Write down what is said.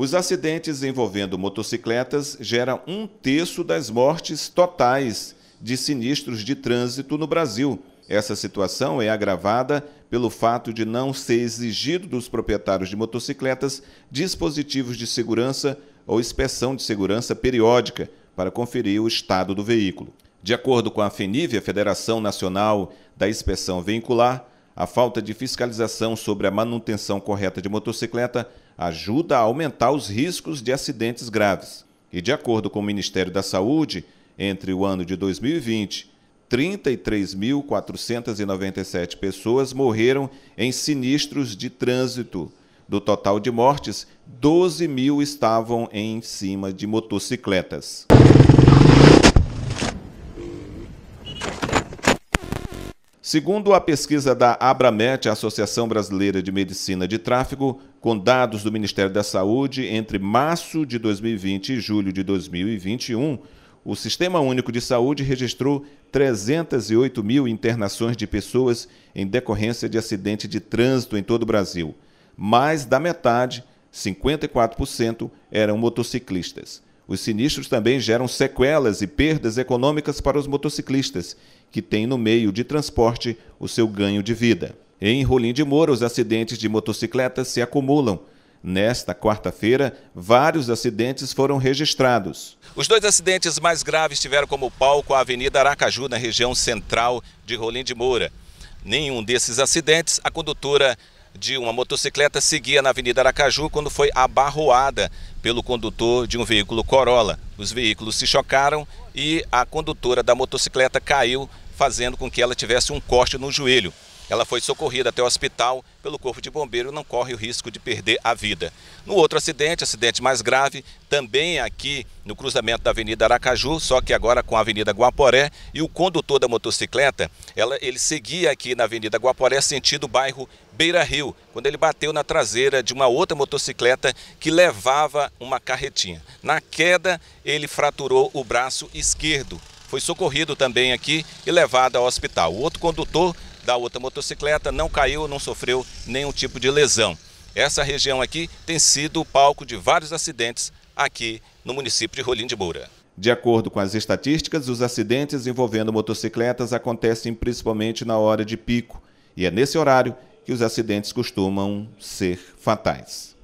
Os acidentes envolvendo motocicletas geram um terço das mortes totais de sinistros de trânsito no Brasil. Essa situação é agravada pelo fato de não ser exigido dos proprietários de motocicletas dispositivos de segurança ou inspeção de segurança periódica para conferir o estado do veículo. De acordo com a FENIV, a Federação Nacional da Inspeção Veicular, a falta de fiscalização sobre a manutenção correta de motocicleta ajuda a aumentar os riscos de acidentes graves. E de acordo com o Ministério da Saúde, entre o ano de 2020, 33.497 pessoas morreram em sinistros de trânsito. Do total de mortes, 12 mil estavam em cima de motocicletas. Segundo a pesquisa da Abramet, a Associação Brasileira de Medicina de Tráfego, com dados do Ministério da Saúde, entre março de 2020 e julho de 2021, o Sistema Único de Saúde registrou 308 mil internações de pessoas em decorrência de acidente de trânsito em todo o Brasil. Mais da metade, 54%, eram motociclistas. Os sinistros também geram sequelas e perdas econômicas para os motociclistas que tem no meio de transporte o seu ganho de vida. Em Rolim de Moura, os acidentes de motocicletas se acumulam. Nesta quarta-feira, vários acidentes foram registrados. Os dois acidentes mais graves tiveram como palco a Avenida Aracaju, na região central de Rolim de Moura. Nenhum desses acidentes a condutora de uma motocicleta seguia na Avenida Aracaju quando foi abarroada pelo condutor de um veículo Corolla. Os veículos se chocaram e a condutora da motocicleta caiu, fazendo com que ela tivesse um corte no joelho. Ela foi socorrida até o hospital pelo Corpo de Bombeiro, não corre o risco de perder a vida. No outro acidente, acidente mais grave, também aqui no cruzamento da Avenida Aracaju, só que agora com a Avenida Guaporé, e o condutor da motocicleta, ela, ele seguia aqui na Avenida Guaporé, sentido bairro Beira Rio, quando ele bateu na traseira de uma outra motocicleta que levava uma carretinha. Na queda, ele fraturou o braço esquerdo. Foi socorrido também aqui e levado ao hospital. O outro condutor da outra motocicleta, não caiu, não sofreu nenhum tipo de lesão. Essa região aqui tem sido o palco de vários acidentes aqui no município de Rolim de Moura. De acordo com as estatísticas, os acidentes envolvendo motocicletas acontecem principalmente na hora de pico, e é nesse horário que os acidentes costumam ser fatais.